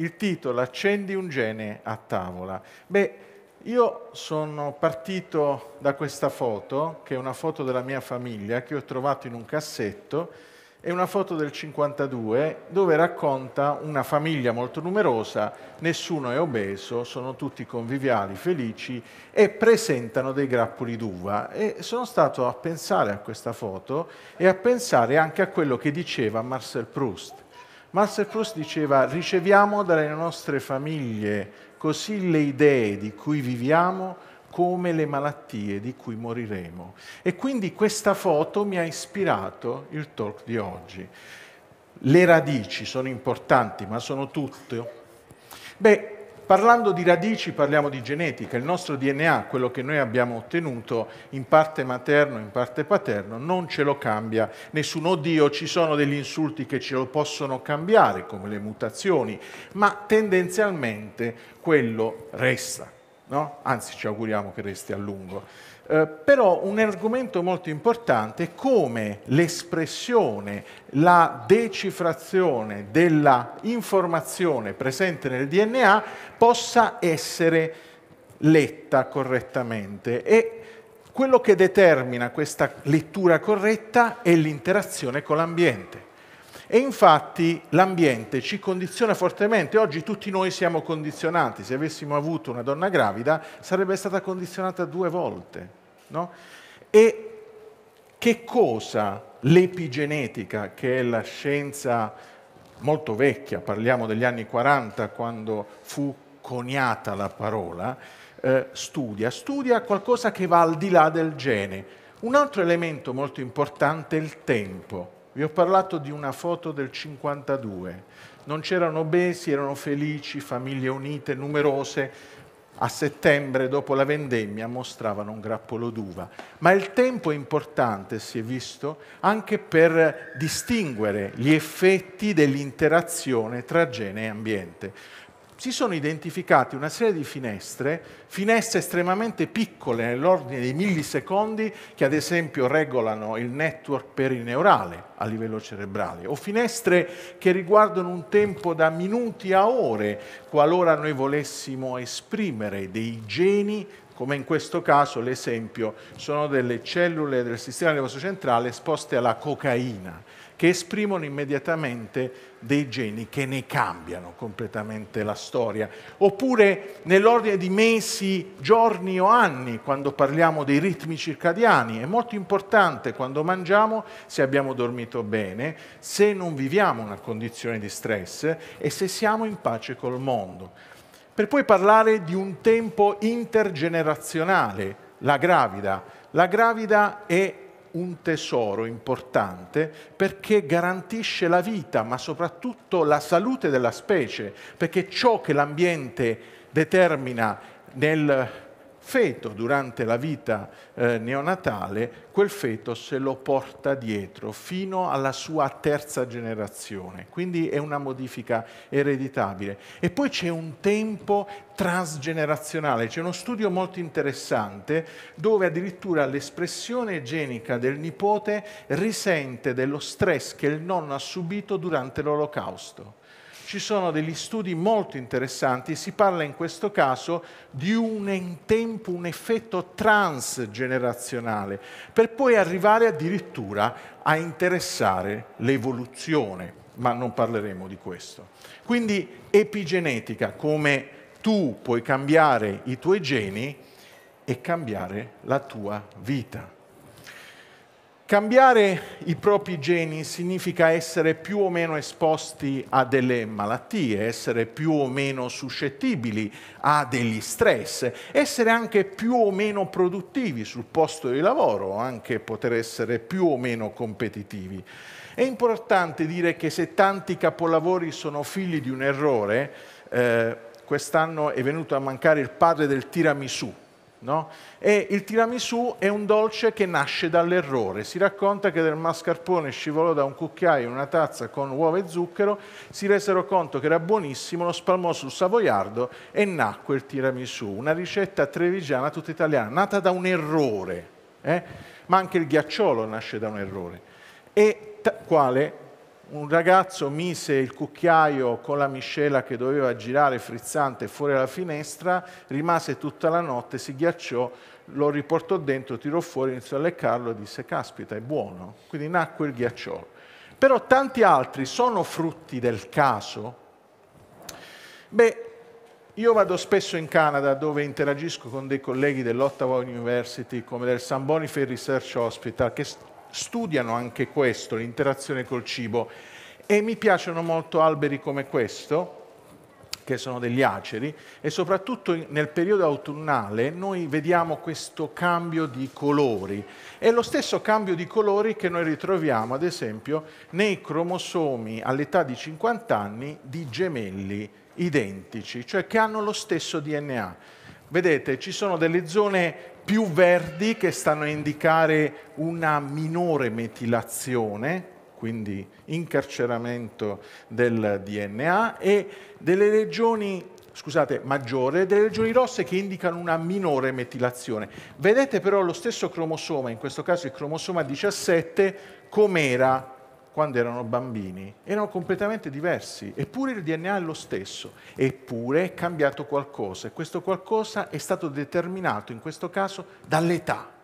il titolo Accendi un gene a tavola. Beh, io sono partito da questa foto, che è una foto della mia famiglia, che ho trovato in un cassetto, è una foto del 52 dove racconta una famiglia molto numerosa, nessuno è obeso, sono tutti conviviali, felici e presentano dei grappoli d'uva. E sono stato a pensare a questa foto e a pensare anche a quello che diceva Marcel Proust Master Proust diceva riceviamo dalle nostre famiglie così le idee di cui viviamo come le malattie di cui moriremo. E quindi questa foto mi ha ispirato il talk di oggi. Le radici sono importanti, ma sono tutto? Beh, Parlando di radici parliamo di genetica, il nostro DNA, quello che noi abbiamo ottenuto in parte materno, in parte paterno, non ce lo cambia nessun Oddio, ci sono degli insulti che ce lo possono cambiare, come le mutazioni, ma tendenzialmente quello resta, no? anzi ci auguriamo che resti a lungo. Eh, però un argomento molto importante è come l'espressione, la decifrazione della informazione presente nel DNA possa essere letta correttamente e quello che determina questa lettura corretta è l'interazione con l'ambiente. E infatti l'ambiente ci condiziona fortemente. Oggi tutti noi siamo condizionati. Se avessimo avuto una donna gravida, sarebbe stata condizionata due volte No? E che cosa l'epigenetica, che è la scienza molto vecchia, parliamo degli anni 40 quando fu coniata la parola, eh, studia? Studia qualcosa che va al di là del gene. Un altro elemento molto importante è il tempo. Vi ho parlato di una foto del 52. Non c'erano obesi, erano felici, famiglie unite, numerose, a settembre dopo la vendemmia mostravano un grappolo d'uva. Ma il tempo è importante, si è visto, anche per distinguere gli effetti dell'interazione tra gene e ambiente si sono identificate una serie di finestre, finestre estremamente piccole nell'ordine dei millisecondi, che ad esempio regolano il network perineurale a livello cerebrale, o finestre che riguardano un tempo da minuti a ore, qualora noi volessimo esprimere dei geni come in questo caso l'esempio, sono delle cellule del sistema nervoso centrale esposte alla cocaina che esprimono immediatamente dei geni che ne cambiano completamente la storia. Oppure nell'ordine di mesi, giorni o anni, quando parliamo dei ritmi circadiani, è molto importante quando mangiamo se abbiamo dormito bene, se non viviamo una condizione di stress e se siamo in pace col mondo. Per poi parlare di un tempo intergenerazionale, la gravida. La gravida è un tesoro importante perché garantisce la vita, ma soprattutto la salute della specie, perché ciò che l'ambiente determina nel feto durante la vita eh, neonatale, quel feto se lo porta dietro fino alla sua terza generazione, quindi è una modifica ereditabile. E poi c'è un tempo transgenerazionale, c'è uno studio molto interessante dove addirittura l'espressione genica del nipote risente dello stress che il nonno ha subito durante l'olocausto ci sono degli studi molto interessanti, si parla in questo caso di un tempo, un effetto transgenerazionale, per poi arrivare addirittura a interessare l'evoluzione, ma non parleremo di questo. Quindi epigenetica, come tu puoi cambiare i tuoi geni e cambiare la tua vita. Cambiare i propri geni significa essere più o meno esposti a delle malattie, essere più o meno suscettibili a degli stress, essere anche più o meno produttivi sul posto di lavoro, anche poter essere più o meno competitivi. È importante dire che se tanti capolavori sono figli di un errore, eh, quest'anno è venuto a mancare il padre del tiramisù, No? E il tiramisù è un dolce che nasce dall'errore. Si racconta che del mascarpone scivolò da un cucchiaio in una tazza con uova e zucchero, si resero conto che era buonissimo, lo spalmò sul savoiardo e nacque il tiramisù, una ricetta trevigiana tutta italiana, nata da un errore. Eh? Ma anche il ghiacciolo nasce da un errore. E quale? un ragazzo mise il cucchiaio con la miscela che doveva girare frizzante fuori dalla finestra, rimase tutta la notte, si ghiacciò, lo riportò dentro, tirò fuori, iniziò a leccarlo e disse caspita è buono. Quindi nacque il ghiacciolo. Però tanti altri sono frutti del caso? Beh, io vado spesso in Canada dove interagisco con dei colleghi dell'Ottawa University come del San Bonifay Research Hospital che studiano anche questo, l'interazione col cibo. E mi piacciono molto alberi come questo, che sono degli aceri, e soprattutto nel periodo autunnale noi vediamo questo cambio di colori. È lo stesso cambio di colori che noi ritroviamo, ad esempio, nei cromosomi all'età di 50 anni di gemelli identici, cioè che hanno lo stesso DNA. Vedete, ci sono delle zone più verdi che stanno a indicare una minore metilazione, quindi incarceramento del DNA, e delle regioni scusate, maggiore, delle regioni rosse che indicano una minore metilazione. Vedete però lo stesso cromosoma, in questo caso il cromosoma 17, com'era quando erano bambini erano completamente diversi, eppure il DNA è lo stesso, eppure è cambiato qualcosa e questo qualcosa è stato determinato in questo caso dall'età.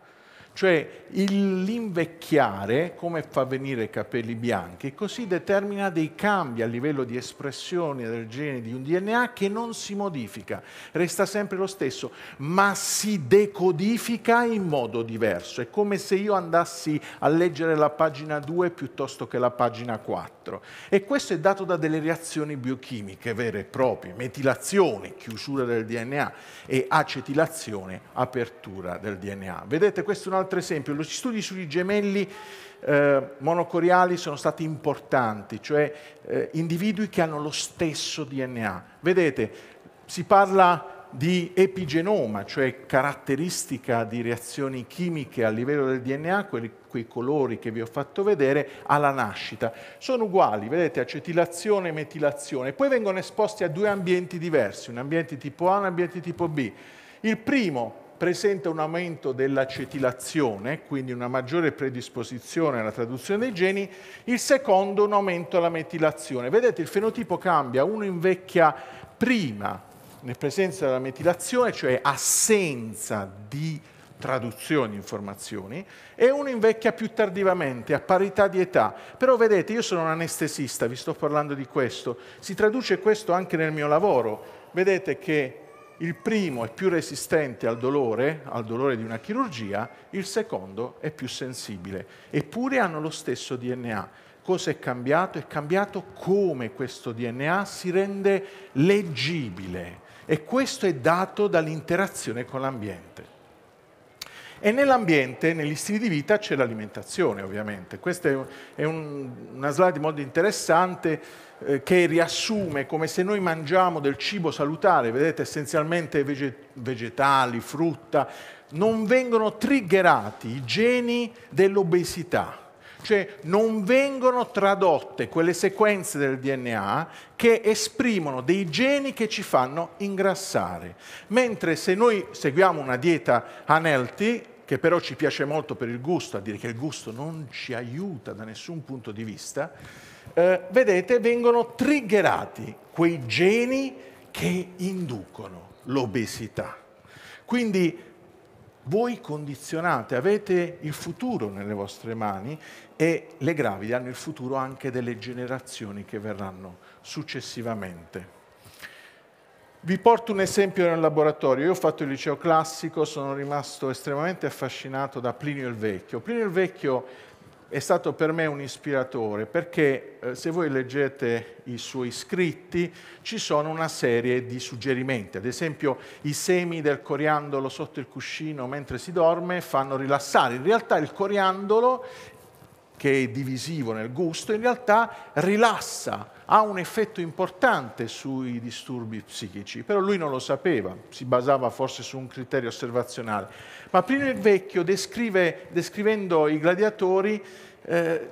Cioè l'invecchiare, come fa venire i capelli bianchi, così determina dei cambi a livello di espressione del gene di un DNA che non si modifica, resta sempre lo stesso, ma si decodifica in modo diverso. È come se io andassi a leggere la pagina 2 piuttosto che la pagina 4. E questo è dato da delle reazioni biochimiche vere e proprie, metilazione, chiusura del DNA e acetilazione, apertura del DNA. Vedete, questo è un altro altro esempio, gli studi sui gemelli eh, monocoriali sono stati importanti, cioè eh, individui che hanno lo stesso DNA. Vedete, si parla di epigenoma, cioè caratteristica di reazioni chimiche a livello del DNA, quelli, quei colori che vi ho fatto vedere, alla nascita. Sono uguali, vedete, acetilazione e metilazione. Poi vengono esposti a due ambienti diversi, un ambiente tipo A e un ambiente tipo B. Il primo presenta un aumento dell'acetilazione, quindi una maggiore predisposizione alla traduzione dei geni, il secondo un aumento alla metilazione. Vedete, il fenotipo cambia, uno invecchia prima in presenza della metilazione, cioè assenza di traduzione di informazioni, e uno invecchia più tardivamente, a parità di età. Però vedete, io sono un anestesista, vi sto parlando di questo, si traduce questo anche nel mio lavoro. Vedete che il primo è più resistente al dolore, al dolore di una chirurgia, il secondo è più sensibile, eppure hanno lo stesso DNA. Cosa è cambiato? È cambiato come questo DNA si rende leggibile e questo è dato dall'interazione con l'ambiente. E nell'ambiente, negli stili di vita, c'è l'alimentazione ovviamente. Questa è un, una slide molto interessante eh, che riassume come se noi mangiamo del cibo salutare, vedete essenzialmente veget vegetali, frutta, non vengono triggerati i geni dell'obesità cioè non vengono tradotte quelle sequenze del DNA che esprimono dei geni che ci fanno ingrassare. Mentre se noi seguiamo una dieta unhealthy, che però ci piace molto per il gusto, a dire che il gusto non ci aiuta da nessun punto di vista, eh, vedete, vengono triggerati quei geni che inducono l'obesità. Quindi voi condizionate, avete il futuro nelle vostre mani e le gravide hanno il futuro anche delle generazioni che verranno successivamente. Vi porto un esempio nel laboratorio. Io ho fatto il liceo classico, sono rimasto estremamente affascinato da Plinio il Vecchio. Plinio il Vecchio è stato per me un ispiratore perché eh, se voi leggete i suoi scritti ci sono una serie di suggerimenti, ad esempio i semi del coriandolo sotto il cuscino mentre si dorme fanno rilassare, in realtà il coriandolo che è divisivo nel gusto, in realtà rilassa, ha un effetto importante sui disturbi psichici, però lui non lo sapeva, si basava forse su un criterio osservazionale. Ma Plinio il Vecchio, descrive, descrivendo i gladiatori, eh,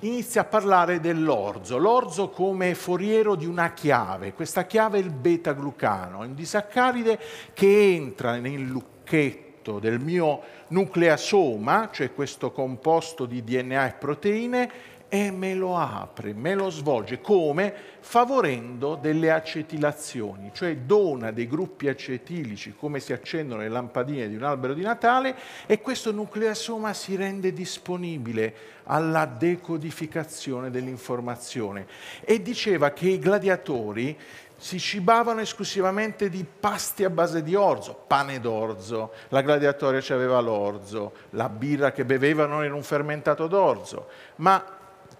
inizia a parlare dell'orzo, l'orzo come foriero di una chiave, questa chiave è il beta-glucano, è un disaccaride che entra nel lucchetto, elemento del mio nucleosoma, cioè questo composto di DNA e proteine, e me lo apre, me lo svolge, come favorendo delle acetilazioni, cioè dona dei gruppi acetilici come si accendono le lampadine di un albero di Natale e questo nucleosoma si rende disponibile alla decodificazione dell'informazione. E diceva che i gladiatori si cibavano esclusivamente di pasti a base di orzo, pane d'orzo, la gladiatoria ci aveva l'orzo, la birra che bevevano era un fermentato d'orzo, ma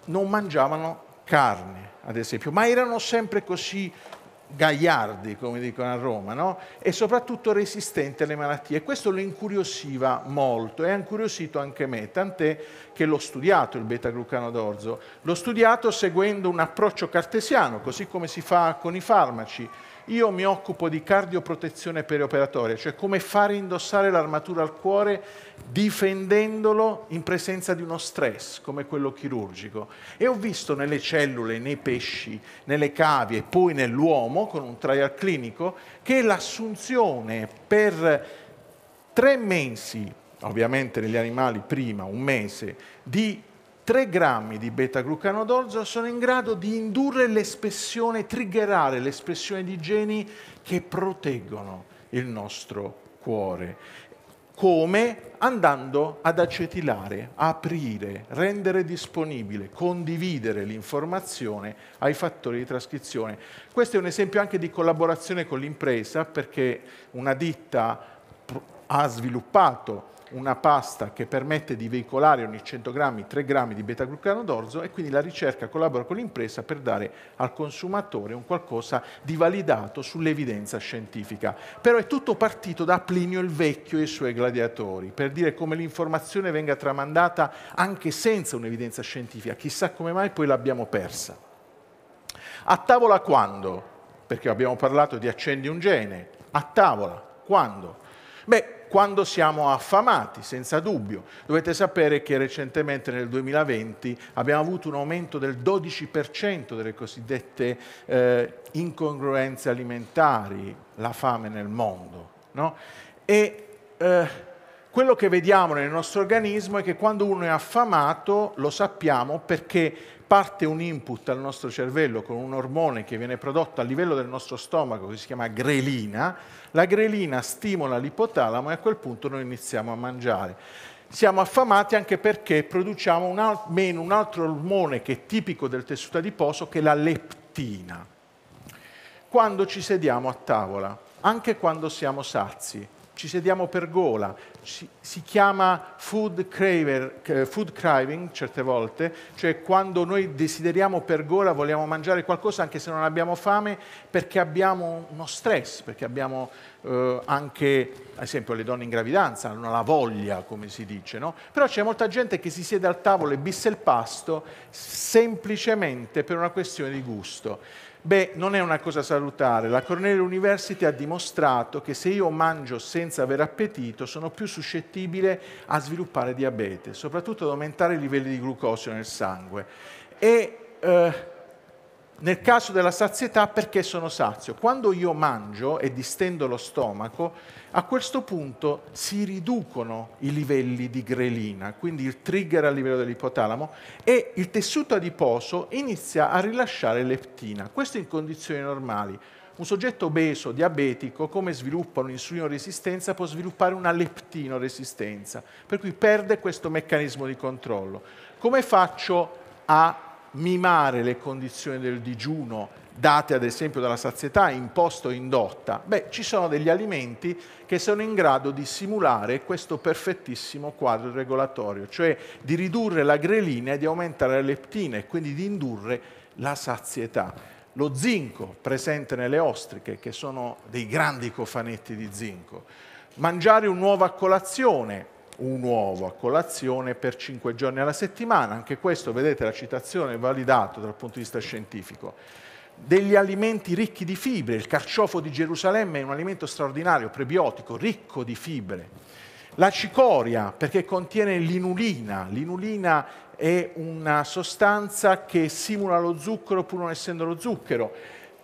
non mangiavano carne, ad esempio, ma erano sempre così gagliardi, come dicono a Roma, no? e soprattutto resistente alle malattie. Questo lo incuriosiva molto e ha incuriosito anche me, tant'è che l'ho studiato il beta-glucano d'orzo. L'ho studiato seguendo un approccio cartesiano, così come si fa con i farmaci, io mi occupo di cardioprotezione perioperatoria, cioè come fare indossare l'armatura al cuore difendendolo in presenza di uno stress come quello chirurgico. E ho visto nelle cellule, nei pesci, nelle cavie e poi nell'uomo, con un trial clinico, che l'assunzione per tre mesi, ovviamente negli animali prima, un mese, di 3 grammi di beta-glucanodolzo sono in grado di indurre l'espressione, triggerare l'espressione di geni che proteggono il nostro cuore. Come? Andando ad acetilare, aprire, rendere disponibile, condividere l'informazione ai fattori di trascrizione. Questo è un esempio anche di collaborazione con l'impresa perché una ditta ha sviluppato una pasta che permette di veicolare ogni 100 grammi 3 grammi di beta-glucano d'orzo e quindi la ricerca collabora con l'impresa per dare al consumatore un qualcosa di validato sull'evidenza scientifica. Però è tutto partito da Plinio il Vecchio e i suoi gladiatori, per dire come l'informazione venga tramandata anche senza un'evidenza scientifica, chissà come mai poi l'abbiamo persa. A tavola quando? Perché abbiamo parlato di accendi un gene. A tavola quando? Beh, quando siamo affamati, senza dubbio. Dovete sapere che recentemente nel 2020 abbiamo avuto un aumento del 12% delle cosiddette eh, incongruenze alimentari, la fame nel mondo. No? E eh, quello che vediamo nel nostro organismo è che quando uno è affamato lo sappiamo perché parte un input al nostro cervello con un ormone che viene prodotto a livello del nostro stomaco che si chiama grelina, la grelina stimola l'ipotalamo e a quel punto noi iniziamo a mangiare. Siamo affamati anche perché produciamo un, alt meno, un altro ormone che è tipico del tessuto adiposo che è la leptina. Quando ci sediamo a tavola, anche quando siamo sazi, ci sediamo per gola, ci, si chiama food, craver, eh, food craving certe volte, cioè quando noi desideriamo per gola, vogliamo mangiare qualcosa anche se non abbiamo fame, perché abbiamo uno stress, perché abbiamo eh, anche, ad esempio, le donne in gravidanza hanno la voglia, come si dice, no? Però c'è molta gente che si siede al tavolo e bissa il pasto semplicemente per una questione di gusto. Beh, non è una cosa salutare. La Cornell University ha dimostrato che se io mangio senza aver appetito sono più suscettibile a sviluppare diabete, soprattutto ad aumentare i livelli di glucosio nel sangue. E eh, nel caso della sazietà perché sono sazio. Quando io mangio e distendo lo stomaco, a questo punto si riducono i livelli di grelina, quindi il trigger a livello dell'ipotalamo e il tessuto adiposo inizia a rilasciare leptina. Questo in condizioni normali. Un soggetto obeso, diabetico, come sviluppa resistenza, può sviluppare una resistenza, per cui perde questo meccanismo di controllo. Come faccio a mimare le condizioni del digiuno date ad esempio dalla sazietà imposta o indotta, beh, ci sono degli alimenti che sono in grado di simulare questo perfettissimo quadro regolatorio, cioè di ridurre la grelina e di aumentare la leptina e quindi di indurre la sazietà. Lo zinco presente nelle ostriche, che sono dei grandi cofanetti di zinco, mangiare un'uovo a colazione, un uovo a colazione per 5 giorni alla settimana. Anche questo, vedete, la citazione è validato dal punto di vista scientifico. Degli alimenti ricchi di fibre, il carciofo di Gerusalemme è un alimento straordinario, prebiotico, ricco di fibre. La cicoria, perché contiene l'inulina. L'inulina è una sostanza che simula lo zucchero pur non essendo lo zucchero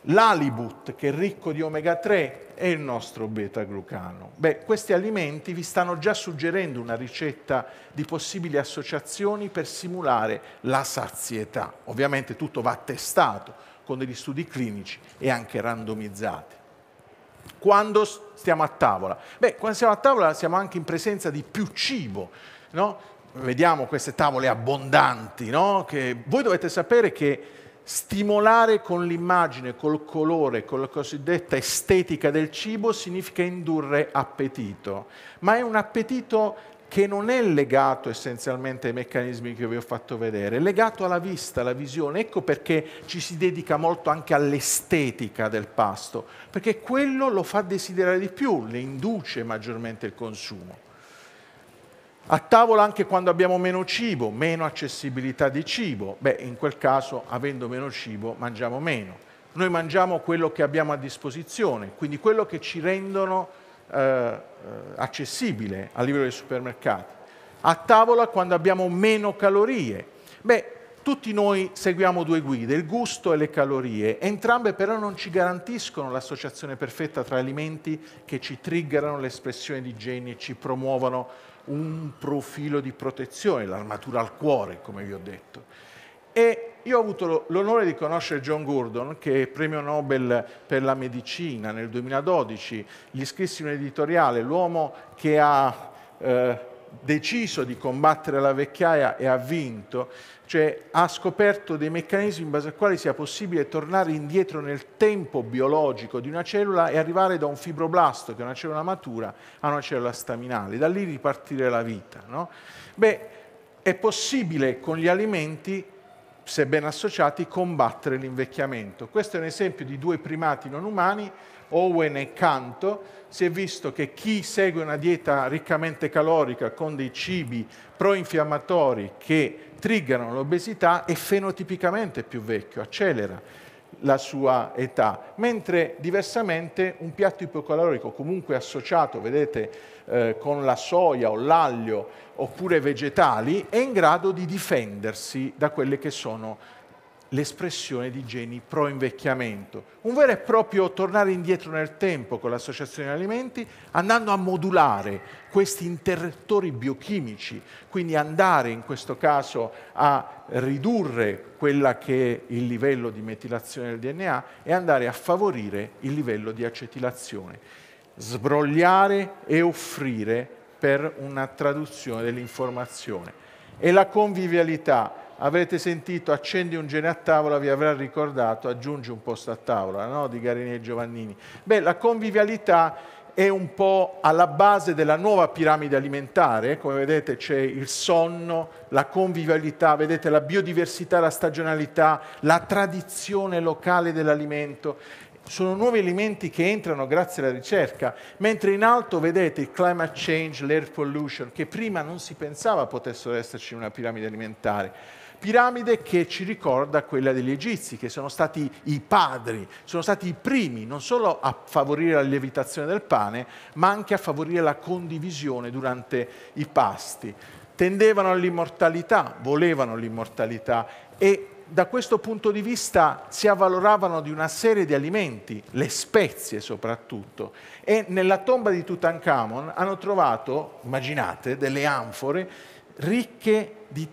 l'alibut, che è ricco di omega 3, e il nostro beta-glucano. Beh, questi alimenti vi stanno già suggerendo una ricetta di possibili associazioni per simulare la sazietà. Ovviamente tutto va testato con degli studi clinici e anche randomizzati. Quando stiamo a tavola? Beh, quando siamo a tavola siamo anche in presenza di più cibo, no? Vediamo queste tavole abbondanti, no? Che voi dovete sapere che Stimolare con l'immagine, col colore, con la cosiddetta estetica del cibo significa indurre appetito, ma è un appetito che non è legato essenzialmente ai meccanismi che vi ho fatto vedere, è legato alla vista, alla visione. Ecco perché ci si dedica molto anche all'estetica del pasto, perché quello lo fa desiderare di più, le induce maggiormente il consumo. A tavola anche quando abbiamo meno cibo, meno accessibilità di cibo. Beh, in quel caso, avendo meno cibo, mangiamo meno. Noi mangiamo quello che abbiamo a disposizione, quindi quello che ci rendono eh, eh, accessibile a livello dei supermercati. A tavola quando abbiamo meno calorie. Beh, tutti noi seguiamo due guide, il gusto e le calorie. Entrambe però non ci garantiscono l'associazione perfetta tra alimenti che ci triggerano l'espressione di geni e ci promuovono un profilo di protezione, l'armatura al cuore, come vi ho detto. E io ho avuto l'onore di conoscere John Gordon, che è premio Nobel per la medicina nel 2012, gli scrissi un editoriale, l'uomo che ha eh, deciso di combattere la vecchiaia e ha vinto, cioè ha scoperto dei meccanismi in base ai quali sia possibile tornare indietro nel tempo biologico di una cellula e arrivare da un fibroblasto, che è una cellula matura, a una cellula staminale, da lì ripartire la vita. No? Beh, è possibile con gli alimenti se ben associati, combattere l'invecchiamento. Questo è un esempio di due primati non umani Owen e Canto, si è visto che chi segue una dieta riccamente calorica con dei cibi proinfiammatori che triggerano l'obesità è fenotipicamente più vecchio, accelera la sua età, mentre diversamente un piatto ipocalorico comunque associato, vedete, eh, con la soia o l'aglio oppure vegetali, è in grado di difendersi da quelle che sono l'espressione di geni pro-invecchiamento, un vero e proprio tornare indietro nel tempo con l'associazione di alimenti, andando a modulare questi interrettori biochimici, quindi andare in questo caso a ridurre quella che è il livello di metilazione del DNA e andare a favorire il livello di acetilazione, sbrogliare e offrire per una traduzione dell'informazione. E la convivialità, avrete sentito accendi un gene a tavola, vi avrà ricordato aggiungi un posto a tavola no? di Garini e Giovannini. Beh, la convivialità è un po' alla base della nuova piramide alimentare, come vedete c'è il sonno, la convivialità, vedete la biodiversità, la stagionalità, la tradizione locale dell'alimento. Sono nuovi elementi che entrano grazie alla ricerca, mentre in alto vedete il climate change, l'air pollution, che prima non si pensava potessero esserci in una piramide alimentare piramide che ci ricorda quella degli Egizi, che sono stati i padri, sono stati i primi non solo a favorire la lievitazione del pane, ma anche a favorire la condivisione durante i pasti. Tendevano all'immortalità, volevano l'immortalità e da questo punto di vista si avvaloravano di una serie di alimenti, le spezie soprattutto, e nella tomba di Tutankhamon hanno trovato, immaginate, delle anfore ricche di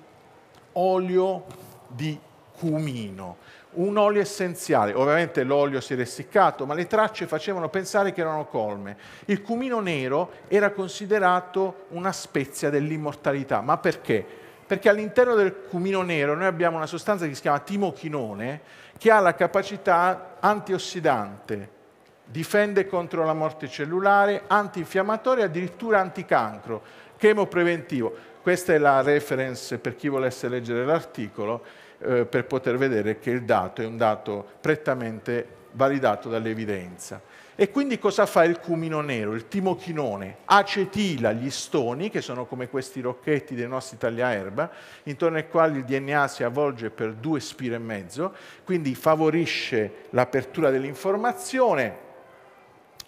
olio di cumino, un olio essenziale. Ovviamente l'olio si era essiccato, ma le tracce facevano pensare che erano colme. Il cumino nero era considerato una spezia dell'immortalità. Ma perché? Perché all'interno del cumino nero noi abbiamo una sostanza che si chiama timochinone, che ha la capacità antiossidante, difende contro la morte cellulare, antinfiammatoria e addirittura anticancro, chemo preventivo. Questa è la reference per chi volesse leggere l'articolo eh, per poter vedere che il dato è un dato prettamente validato dall'evidenza. E quindi cosa fa il cumino nero, il timochinone? Acetila gli stoni, che sono come questi rocchetti dei nostri tagliaerba, intorno ai quali il DNA si avvolge per due spire e mezzo, quindi favorisce l'apertura dell'informazione,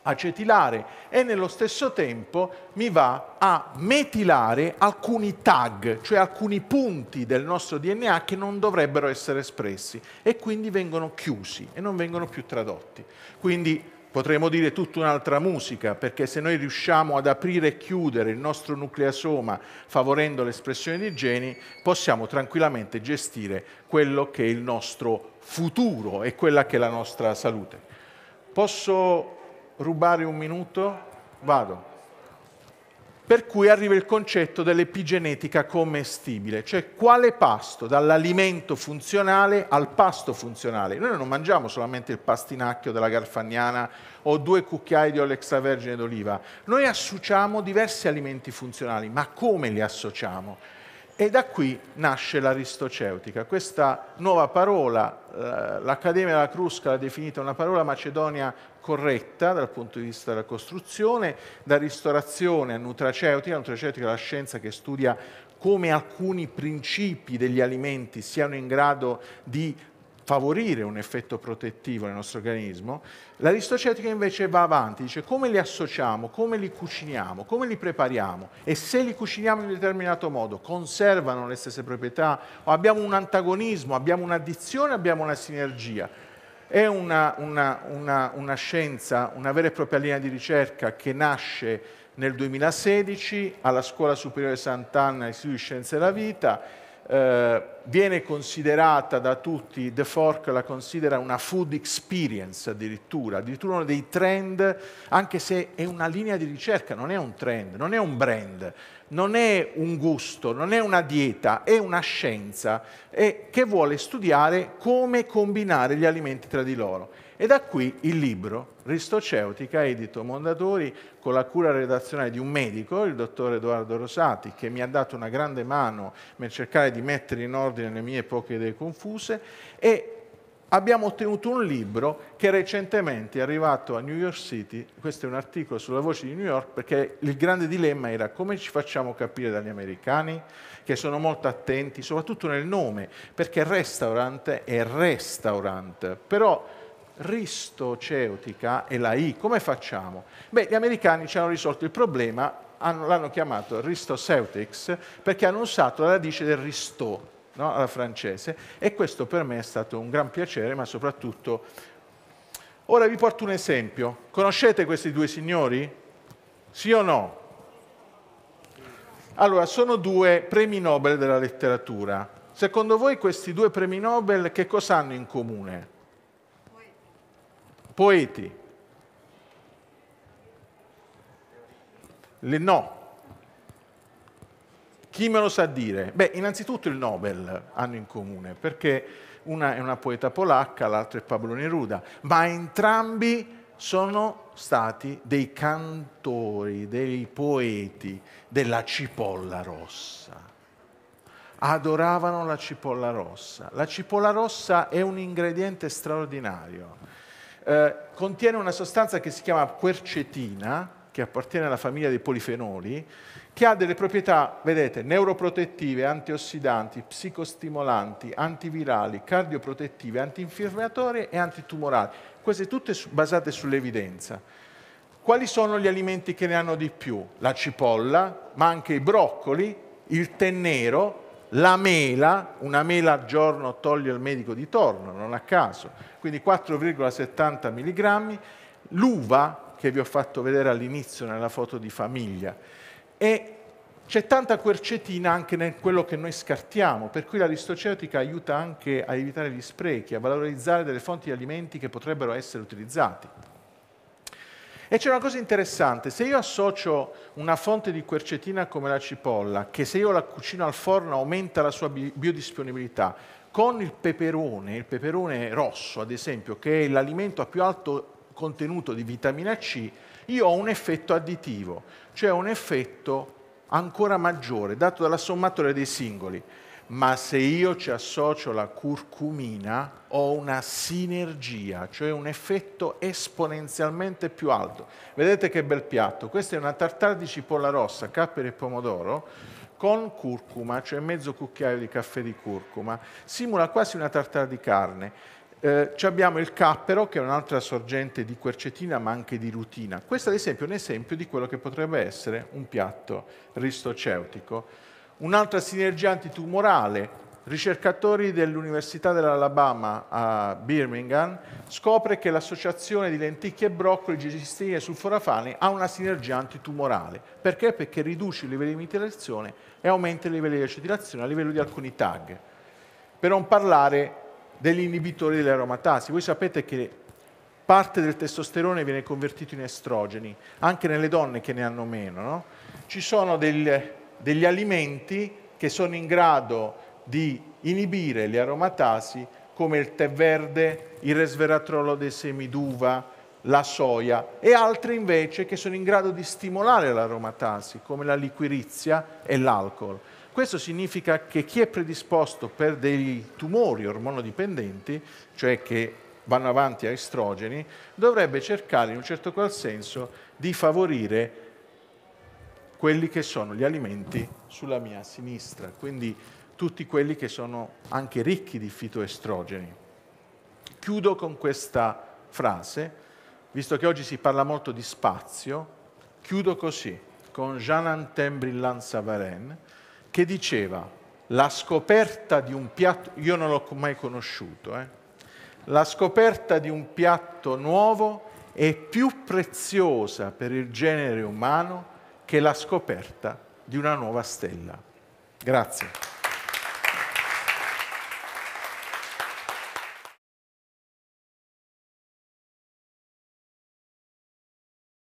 acetilare e nello stesso tempo mi va a metilare alcuni tag, cioè alcuni punti del nostro DNA che non dovrebbero essere espressi e quindi vengono chiusi e non vengono più tradotti. Quindi potremmo dire tutta un'altra musica, perché se noi riusciamo ad aprire e chiudere il nostro nucleosoma favorendo l'espressione di geni, possiamo tranquillamente gestire quello che è il nostro futuro e quella che è la nostra salute. Posso rubare un minuto? Vado. Per cui arriva il concetto dell'epigenetica commestibile, cioè quale pasto dall'alimento funzionale al pasto funzionale. Noi non mangiamo solamente il pastinacchio della garfagnana o due cucchiai di olio extravergine d'oliva, noi associamo diversi alimenti funzionali, ma come li associamo? E da qui nasce l'aristoceutica, questa nuova parola, eh, l'Accademia della Crusca l'ha definita una parola macedonia corretta dal punto di vista della costruzione, da ristorazione a nutraceutica, la nutraceutica è la scienza che studia come alcuni principi degli alimenti siano in grado di favorire un effetto protettivo nel nostro organismo, la ristoceutica invece va avanti, dice come li associamo, come li cuciniamo, come li prepariamo e se li cuciniamo in un determinato modo conservano le stesse proprietà o abbiamo un antagonismo, abbiamo un'addizione, abbiamo una sinergia. È una, una, una, una, scienza, una vera e propria linea di ricerca che nasce nel 2016 alla Scuola Superiore Sant'Anna, Istituto di Scienze della Vita, eh, viene considerata da tutti, The Fork la considera una food experience addirittura, addirittura uno dei trend, anche se è una linea di ricerca, non è un trend, non è un brand, non è un gusto, non è una dieta, è una scienza è che vuole studiare come combinare gli alimenti tra di loro. E da qui il libro Ristoceutica, edito Mondadori, con la cura redazionale di un medico, il dottor Edoardo Rosati, che mi ha dato una grande mano nel cercare di mettere in ordine le mie poche idee confuse, e abbiamo ottenuto un libro che recentemente è arrivato a New York City, questo è un articolo sulla voce di New York, perché il grande dilemma era come ci facciamo capire dagli americani, che sono molto attenti, soprattutto nel nome, perché restaurant è restaurant, però ristoceutica è la I, come facciamo? Beh, gli americani ci hanno risolto il problema, l'hanno chiamato ristoceutics perché hanno usato la radice del ristò, no? alla francese e questo per me è stato un gran piacere, ma soprattutto... Ora vi porto un esempio. Conoscete questi due signori? Sì o no? Allora, sono due premi Nobel della letteratura. Secondo voi questi due premi Nobel che cosa hanno in comune? Poeti. Le no, chi me lo sa dire? Beh, innanzitutto il Nobel hanno in comune, perché una è una poeta polacca, l'altra è Pablo Neruda, ma entrambi sono stati dei cantori, dei poeti della cipolla rossa. Adoravano la cipolla rossa. La cipolla rossa è un ingrediente straordinario. Eh, contiene una sostanza che si chiama quercetina, che appartiene alla famiglia dei polifenoli, che ha delle proprietà, vedete, neuroprotettive, antiossidanti, psicostimolanti, antivirali, cardioprotettive, antinfiammatorie e antitumorali. Queste tutte basate sull'evidenza. Quali sono gli alimenti che ne hanno di più? La cipolla, ma anche i broccoli, il tè nero, la mela, una mela al giorno toglie il medico di torno, non a caso, quindi 4,70 mg, l'uva, che vi ho fatto vedere all'inizio nella foto di famiglia. E c'è tanta quercetina anche in quello che noi scartiamo, per cui l'aristocetica aiuta anche a evitare gli sprechi, a valorizzare delle fonti di alimenti che potrebbero essere utilizzati. E c'è una cosa interessante, se io associo una fonte di quercetina come la cipolla, che se io la cucino al forno aumenta la sua biodisponibilità, con il peperone, il peperone rosso ad esempio, che è l'alimento a più alto contenuto di vitamina C, io ho un effetto additivo, cioè un effetto ancora maggiore, dato dalla sommatoria dei singoli. Ma se io ci associo la curcumina ho una sinergia, cioè un effetto esponenzialmente più alto. Vedete che bel piatto, questa è una tartare di cipolla rossa, capperi e pomodoro, con curcuma, cioè mezzo cucchiaio di caffè di curcuma. Simula quasi una tartare di carne eh, abbiamo il cappero, che è un'altra sorgente di quercetina, ma anche di rutina. Questo, ad esempio, è un esempio di quello che potrebbe essere un piatto ristoceutico. Un'altra sinergia antitumorale. Ricercatori dell'Università dell'Alabama a Birmingham scopre che l'associazione di lenticchie e broccoli, gicistine sul sulforafani ha una sinergia antitumorale. Perché? Perché riduce i livelli di mitilazione e aumenta i livelli di acetilazione a livello di alcuni tag. Per non parlare degli inibitori delle aromatasi. Voi sapete che parte del testosterone viene convertito in estrogeni, anche nelle donne che ne hanno meno. No? Ci sono del, degli alimenti che sono in grado di inibire le aromatasi come il tè verde, il resveratrolo dei semi d'uva, la soia e altri invece che sono in grado di stimolare l'aromatasi come la liquirizia e l'alcol. Questo significa che chi è predisposto per dei tumori ormonodipendenti, cioè che vanno avanti a estrogeni, dovrebbe cercare in un certo qual senso di favorire quelli che sono gli alimenti sulla mia sinistra, quindi tutti quelli che sono anche ricchi di fitoestrogeni. Chiudo con questa frase, visto che oggi si parla molto di spazio, chiudo così, con Jean-Antin Brillant Savarin, che diceva la scoperta di un piatto, io non l'ho mai conosciuto, eh? la scoperta di un piatto nuovo è più preziosa per il genere umano che la scoperta di una nuova stella. Grazie.